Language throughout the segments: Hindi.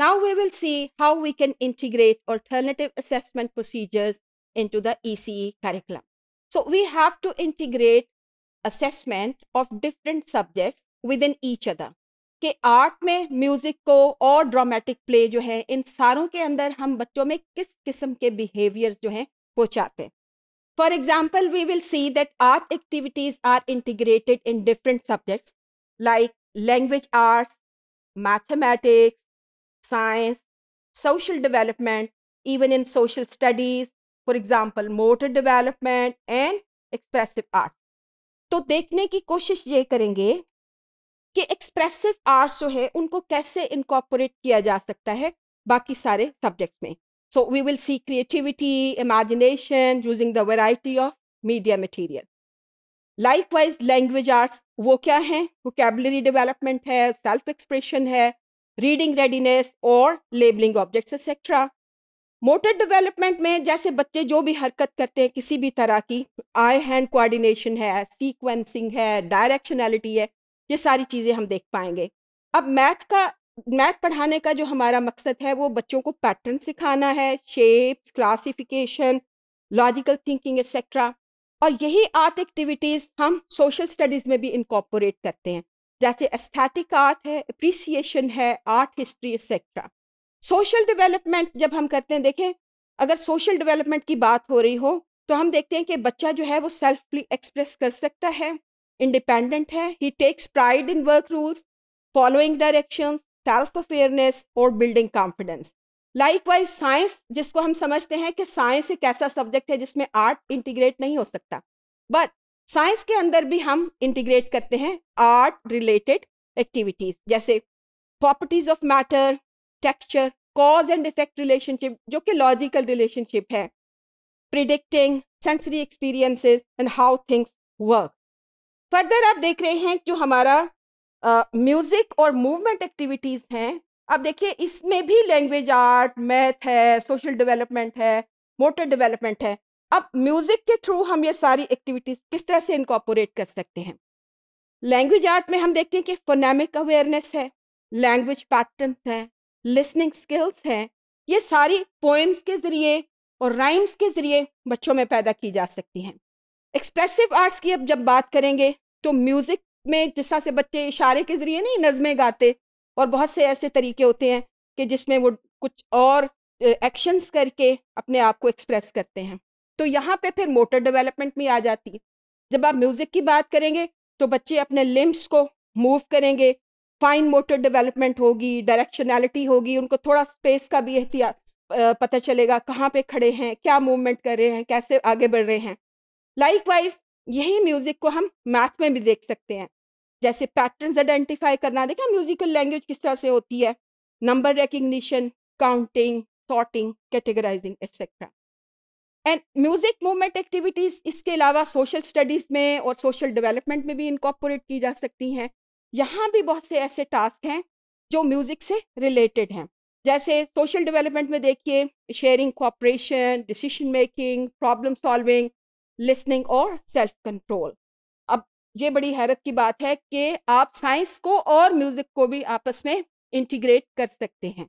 Now we will see how we can integrate alternative assessment procedures into the ECE curriculum. So we have to integrate assessment of different subjects within each other. के आर्ट में म्यूजिक को और ड्रामेटिक प्ले जो है इन सारों के अंदर हम बच्चों में किस किस्म के बिहेवियर्स जो हैं पहुँचाते. चाहते हैं for example we will see that art activities are integrated in different subjects like language arts mathematics science, social development, even in social studies, for example, motor development and expressive arts. तो देखने की कोशिश ये करेंगे कि एक्सप्रेसिव आर्ट्स जो है उनको कैसे इनकॉपोरेट किया जा सकता है बाकी सारे सब्जेक्ट्स में so we will see creativity imagination using the variety of media material likewise wise language arts वो क्या है कैबलरी डेवलपमेंट है सेल्फ एक्सप्रेशन है रीडिंग रेडीनेस और labeling objects etcetera motor development में जैसे बच्चे जो भी हरकत करते हैं किसी भी तरह की आई हैंड कोऑर्डिनेशन है सीक्वेंसिंग है डायरेक्शनैलिटी है ये सारी चीज़ें हम देख पाएंगे अब मैथ का मैथ पढ़ाने का जो हमारा मकसद है वो बच्चों को पैटर्न सिखाना है shapes classification logical thinking etcetera और यही आर्ट एक्टिविटीज़ हम सोशल स्टडीज़ में भी इनकॉपोरेट करते हैं जैसे एस्थेटिक आर्ट है अप्रिसिएशन है art history etcetera social development जब हम करते हैं देखें अगर सोशल डेवलपमेंट की बात हो रही हो तो हम देखते हैं कि बच्चा जो है वो सेल्फली एक्सप्रेस कर सकता है इंडिपेंडेंट है he takes pride in work rules following direction self awareness और building confidence likewise science जिसको हम समझते हैं कि साइंस एक ऐसा सब्जेक्ट है जिसमें आर्ट इंटीग्रेट नहीं हो सकता बट साइंस के अंदर भी हम इंटीग्रेट करते हैं आर्ट रिलेटेड एक्टिविटीज जैसे properties of matter texture cause and effect relationship जो कि लॉजिकल रिलेशनशिप है predicting sensory experiences and how things work further आप देख रहे हैं जो हमारा म्यूजिक और मूवमेंट एक्टिविटीज हैं अब देखिए इसमें भी लैंग्वेज आर्ट मैथ है सोशल डेवलपमेंट है मोटर डेवलपमेंट है अब म्यूज़िक के थ्रू हम ये सारी एक्टिविटीज़ किस तरह से इनकॉपोरेट कर सकते हैं लैंग्वेज आर्ट में हम देखते हैं कि फोनेमिक अवेयरनेस है लैंग्वेज पैटर्न है लिसनिंग स्किल्स हैं ये सारी पोएम्स के ज़रिए और राइम्स के ज़रिए बच्चों में पैदा की जा सकती हैं एक्सप्रेसिव आर्ट्स की अब जब बात करेंगे तो म्यूज़िक में जिस तरह से बच्चे इशारे के ज़रिए नहीं नज़में गाते और बहुत से ऐसे तरीके होते हैं कि जिसमें वो कुछ और एक्शंस करके अपने आप को एक्सप्रेस करते हैं तो यहाँ पे फिर मोटर डेवलपमेंट भी आ जाती है जब आप म्यूज़िक की बात करेंगे तो बच्चे अपने लिम्स को मूव करेंगे फाइन मोटर डेवलपमेंट होगी डायरेक्शनैलिटी होगी उनको थोड़ा स्पेस का भी एहतियात पता चलेगा कहाँ पे खड़े हैं क्या मूवमेंट कर रहे हैं कैसे आगे बढ़ रहे हैं लाइक वाइज यही म्यूज़िक को हम मैथ में भी देख सकते हैं जैसे पैटर्न्स आइडेंटिफाई करना देखें म्यूजिकल लैंग्वेज किस तरह से होती है number recognition counting sorting categorising etcetera and music movement activities इसके अलावा सोशल स्टडीज़ में और सोशल डेवलपमेंट में भी इनकॉपोरेट की जा सकती हैं यहाँ भी बहुत से ऐसे टास्क हैं जो म्यूज़िक से रिलेटेड हैं जैसे सोशल डेवलपमेंट में देखिए sharing cooperation decision making problem solving listening और सेल्फ कंट्रोल अब ये बड़ी हैरत की बात है कि आप साइंस को और म्यूज़िक को भी आपस में इंटीग्रेट कर सकते हैं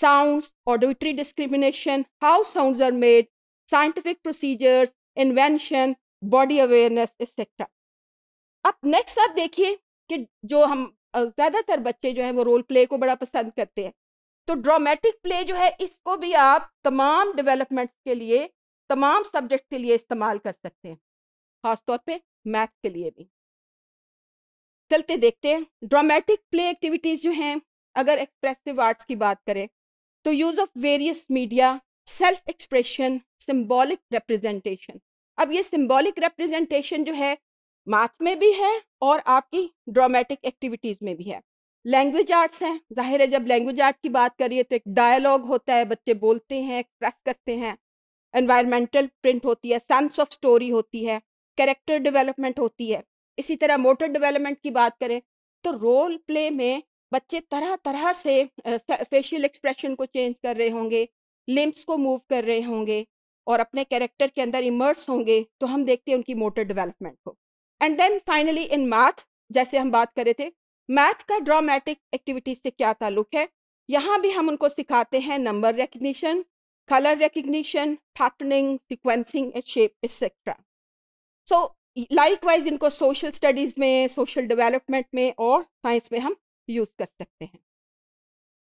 sounds auditory discrimination how sounds are made scientific procedures invention body awareness etcetera अब नेक्स्ट आप देखिए कि जो हम ज़्यादातर बच्चे जो हैं वो रोल प्ले को बड़ा पसंद करते हैं तो ड्रामेटिक प्ले जो है इसको भी आप तमाम डेवलपमेंट्स के लिए तमाम सब्जेक्ट के लिए इस्तेमाल कर सकते हैं खासतौर पे मैथ के लिए भी चलते देखते हैं ड्रामेटिक प्ले एक्टिविटीज़ जो हैं अगर एक्सप्रेसिव आर्ट्स की बात करें तो use of various media self expression symbolic representation अब ये सिम्बॉलिक रिप्रेजेंटेशन जो है माथ में भी है और आपकी ड्रामेटिक एक्टिविटीज़ में भी है लैंग्वेज आर्ट्स हैं जाहिर है जब लैंग्वेज आर्ट की बात करिए तो एक डायलॉग होता है बच्चे बोलते हैं एक्सप्रेस करते हैं एनवायरमेंटल प्रिंट होती है सेंस ऑफ स्टोरी होती है कैरेक्टर डेवलपमेंट होती है इसी तरह मोटर डेवलपमेंट की बात करें तो रोल प्ले में बच्चे तरह तरह से फेशियल एक्सप्रेशन को चेंज कर रहे होंगे लिम्स को मूव कर रहे होंगे और अपने कैरेक्टर के अंदर इमर्स होंगे तो हम देखते हैं उनकी मोटर डेवलपमेंट को and then finally in math जैसे हम बात कर रहे थे मैथ का ड्रामेटिक एक्टिविटीज से क्या ताल्लुक है यहाँ भी हम उनको सिखाते हैं number recognition recognition patterning sequencing and shape etcetera so likewise इनको सोशल स्टडीज में सोशल डिवेलपमेंट में और साइंस में हम यूज कर सकते हैं